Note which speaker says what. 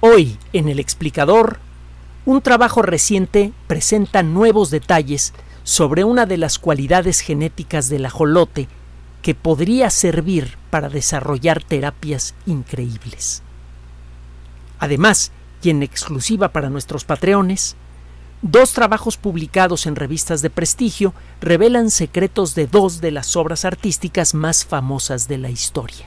Speaker 1: Hoy, en el explicador, un trabajo reciente presenta nuevos detalles sobre una de las cualidades genéticas del ajolote que podría servir para desarrollar terapias increíbles. Además, y en exclusiva para nuestros patreones, dos trabajos publicados en revistas de prestigio revelan secretos de dos de las obras artísticas más famosas de la historia.